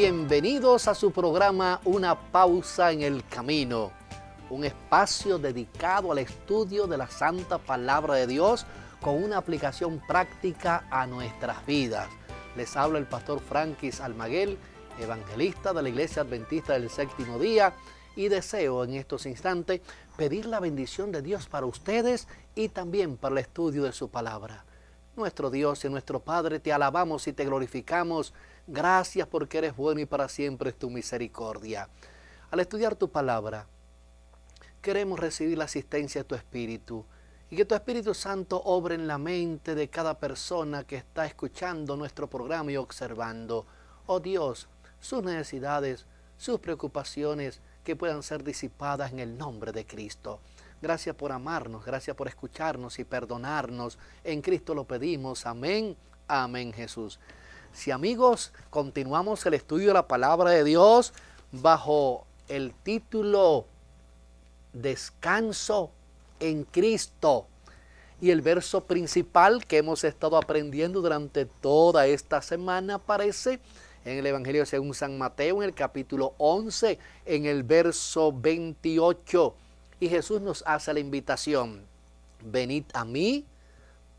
bienvenidos a su programa Una pausa en el camino, un espacio dedicado al estudio de la santa palabra de Dios con una aplicación práctica a nuestras vidas. Les habla el pastor Frankis Almaguel, evangelista de la Iglesia Adventista del Séptimo Día, y deseo en estos instantes pedir la bendición de Dios para ustedes y también para el estudio de su palabra. Nuestro Dios y nuestro Padre, te alabamos y te glorificamos. Gracias porque eres bueno y para siempre es tu misericordia. Al estudiar tu palabra, queremos recibir la asistencia de tu Espíritu y que tu Espíritu Santo obre en la mente de cada persona que está escuchando nuestro programa y observando, oh Dios, sus necesidades, sus preocupaciones que puedan ser disipadas en el nombre de Cristo. Gracias por amarnos, gracias por escucharnos y perdonarnos. En Cristo lo pedimos. Amén, amén Jesús. Si amigos, continuamos el estudio de la palabra de Dios bajo el título Descanso en Cristo. Y el verso principal que hemos estado aprendiendo durante toda esta semana aparece en el Evangelio según San Mateo, en el capítulo 11, en el verso 28. Y Jesús nos hace la invitación, venid a mí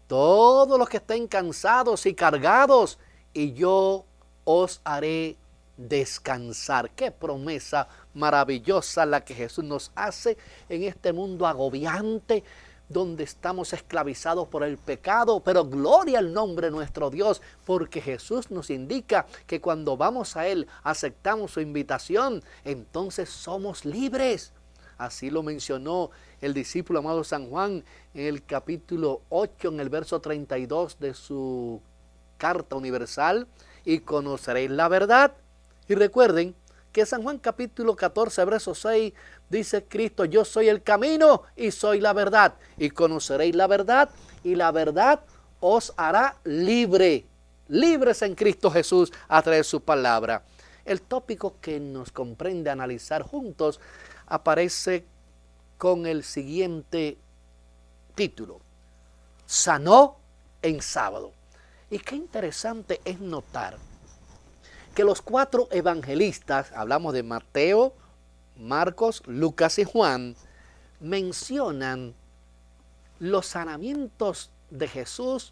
todos los que estén cansados y cargados, y yo os haré descansar. Qué promesa maravillosa la que Jesús nos hace en este mundo agobiante donde estamos esclavizados por el pecado, pero gloria al nombre de nuestro Dios, porque Jesús nos indica que cuando vamos a Él, aceptamos su invitación, entonces somos libres. Así lo mencionó el discípulo amado San Juan en el capítulo 8, en el verso 32 de su carta universal, y conoceréis la verdad. Y recuerden que San Juan capítulo 14, verso 6, dice Cristo, yo soy el camino y soy la verdad, y conoceréis la verdad, y la verdad os hará libre, libres en Cristo Jesús a través de su palabra. El tópico que nos comprende analizar juntos aparece con el siguiente título, sanó en sábado. Y qué interesante es notar que los cuatro evangelistas, hablamos de Mateo, Marcos, Lucas y Juan, mencionan los sanamientos de Jesús,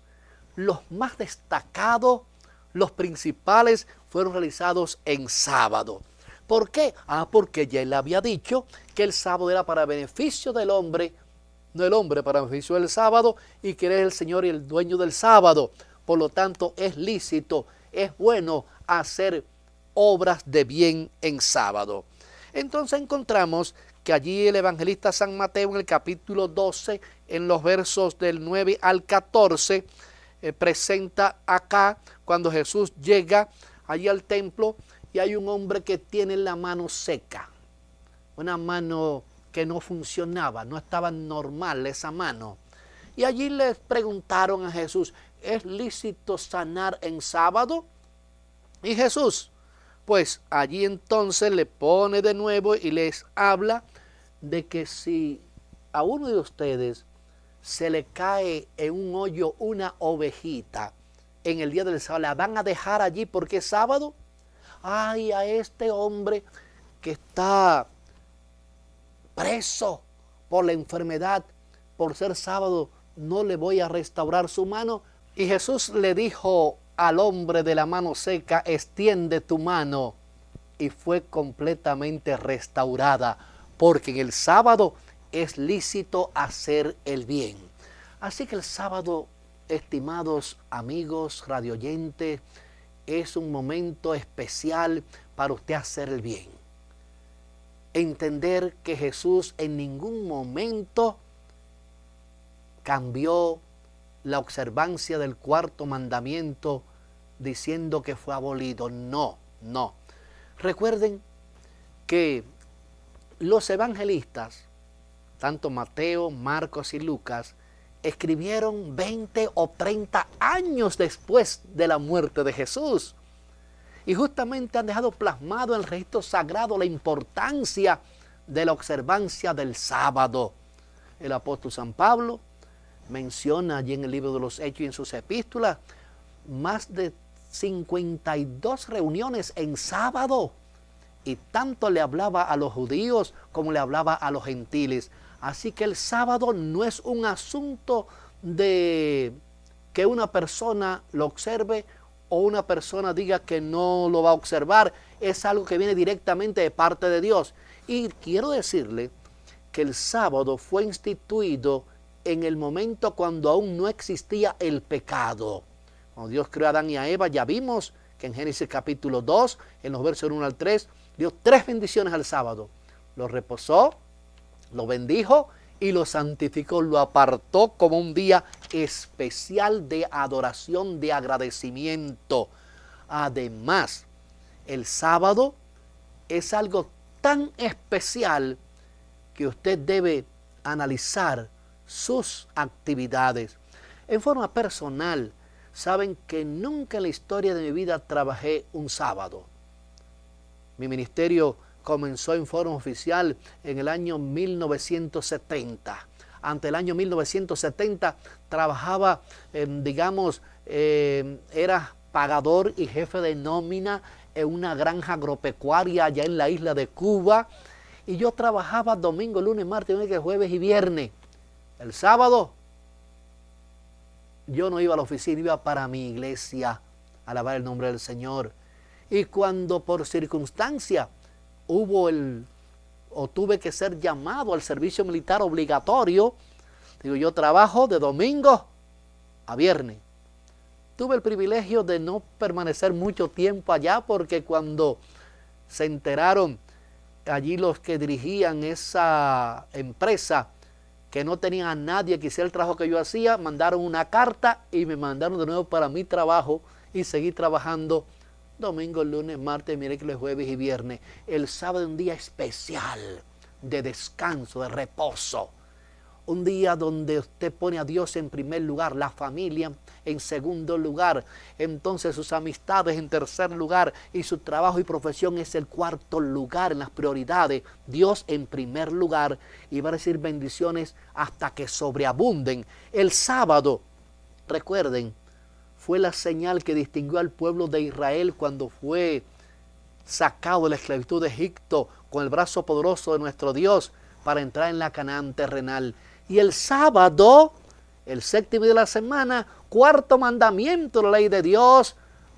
los más destacados, los principales, fueron realizados en sábado. ¿Por qué? Ah, porque ya él había dicho que el sábado era para beneficio del hombre, no el hombre para beneficio del sábado, y que es el Señor y el dueño del sábado. Por lo tanto, es lícito, es bueno hacer obras de bien en sábado. Entonces encontramos que allí el evangelista San Mateo en el capítulo 12, en los versos del 9 al 14, eh, presenta acá cuando Jesús llega allí al templo y hay un hombre que tiene la mano seca, una mano que no funcionaba, no estaba normal esa mano. Y allí les preguntaron a Jesús, ¿es lícito sanar en sábado? Y Jesús, pues allí entonces le pone de nuevo y les habla de que si a uno de ustedes se le cae en un hoyo una ovejita en el día del sábado, ¿la van a dejar allí porque es sábado? ay, a este hombre que está preso por la enfermedad, por ser sábado, no le voy a restaurar su mano. Y Jesús le dijo al hombre de la mano seca, extiende tu mano. Y fue completamente restaurada, porque en el sábado es lícito hacer el bien. Así que el sábado, estimados amigos, radioyentes, es un momento especial para usted hacer el bien. Entender que Jesús en ningún momento cambió la observancia del cuarto mandamiento diciendo que fue abolido. No, no. Recuerden que los evangelistas, tanto Mateo, Marcos y Lucas, escribieron 20 o 30 años después de la muerte de Jesús. Y justamente han dejado plasmado en el registro sagrado la importancia de la observancia del sábado. El apóstol San Pablo menciona allí en el libro de los Hechos y en sus epístolas más de 52 reuniones en sábado. Y tanto le hablaba a los judíos como le hablaba a los gentiles. Así que el sábado no es un asunto de que una persona lo observe o una persona diga que no lo va a observar. Es algo que viene directamente de parte de Dios. Y quiero decirle que el sábado fue instituido en el momento cuando aún no existía el pecado. Cuando Dios creó a Adán y a Eva, ya vimos que en Génesis capítulo 2, en los versos 1 al 3, dio tres bendiciones al sábado. Lo reposó, lo bendijo y lo santificó, lo apartó como un día especial de adoración, de agradecimiento. Además, el sábado es algo tan especial que usted debe analizar sus actividades. En forma personal, saben que nunca en la historia de mi vida trabajé un sábado. Mi ministerio comenzó en forma oficial en el año 1970. Ante el año 1970 trabajaba, em, digamos, em, era pagador y jefe de nómina en una granja agropecuaria allá en la isla de Cuba. Y yo trabajaba domingo, lunes, martes, miércoles, jueves y viernes. El sábado yo no iba a la oficina, iba para mi iglesia a alabar el nombre del Señor. Y cuando por circunstancia hubo el, o tuve que ser llamado al servicio militar obligatorio, digo, yo trabajo de domingo a viernes. Tuve el privilegio de no permanecer mucho tiempo allá porque cuando se enteraron allí los que dirigían esa empresa, que no tenían a nadie que hiciera el trabajo que yo hacía, mandaron una carta y me mandaron de nuevo para mi trabajo y seguí trabajando domingo, lunes, martes, miércoles, jueves y viernes. El sábado es un día especial de descanso, de reposo. Un día donde usted pone a Dios en primer lugar, la familia en segundo lugar, entonces sus amistades en tercer lugar y su trabajo y profesión es el cuarto lugar en las prioridades. Dios en primer lugar y va a decir bendiciones hasta que sobreabunden. El sábado, recuerden, fue la señal que distinguió al pueblo de Israel cuando fue sacado de la esclavitud de Egipto con el brazo poderoso de nuestro Dios para entrar en la Canaán terrenal. Y el sábado, el séptimo de la semana, cuarto mandamiento de la ley de Dios,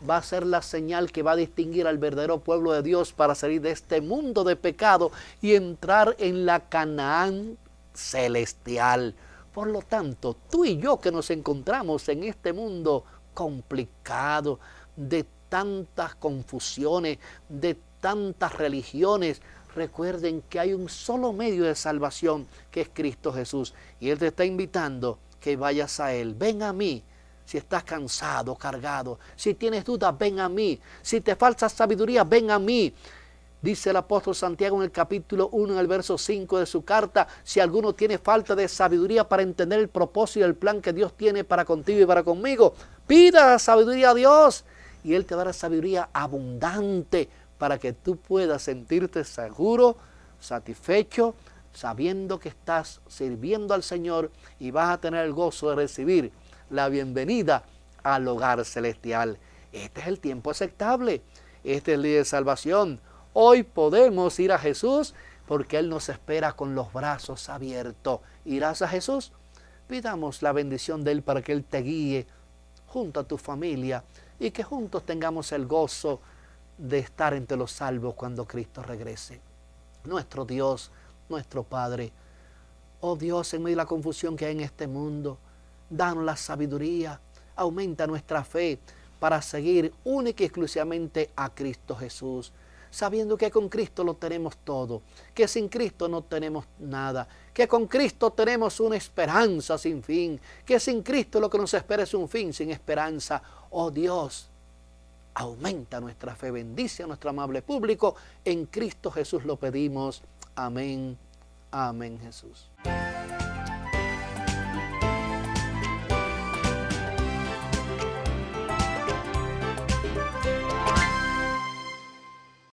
va a ser la señal que va a distinguir al verdadero pueblo de Dios para salir de este mundo de pecado y entrar en la Canaán celestial. Por lo tanto, tú y yo que nos encontramos en este mundo complicado, de tantas confusiones, de tantas religiones. Recuerden que hay un solo medio de salvación, que es Cristo Jesús. Y Él te está invitando que vayas a Él. Ven a mí. Si estás cansado, cargado, si tienes dudas, ven a mí. Si te falta sabiduría, ven a mí. Dice el apóstol Santiago en el capítulo 1, en el verso 5 de su carta, si alguno tiene falta de sabiduría para entender el propósito y el plan que Dios tiene para contigo y para conmigo, Pida sabiduría a Dios y Él te dará sabiduría abundante para que tú puedas sentirte seguro, satisfecho, sabiendo que estás sirviendo al Señor y vas a tener el gozo de recibir la bienvenida al hogar celestial. Este es el tiempo aceptable. Este es el día de salvación. Hoy podemos ir a Jesús porque Él nos espera con los brazos abiertos. ¿Irás a Jesús? Pidamos la bendición de Él para que Él te guíe junto a tu familia y que juntos tengamos el gozo de estar entre los salvos cuando Cristo regrese. Nuestro Dios, nuestro Padre. Oh Dios, en medio de la confusión que hay en este mundo, danos la sabiduría, aumenta nuestra fe para seguir única y exclusivamente a Cristo Jesús sabiendo que con Cristo lo tenemos todo, que sin Cristo no tenemos nada, que con Cristo tenemos una esperanza sin fin, que sin Cristo lo que nos espera es un fin sin esperanza. Oh Dios, aumenta nuestra fe, bendice a nuestro amable público. En Cristo Jesús lo pedimos. Amén. Amén Jesús.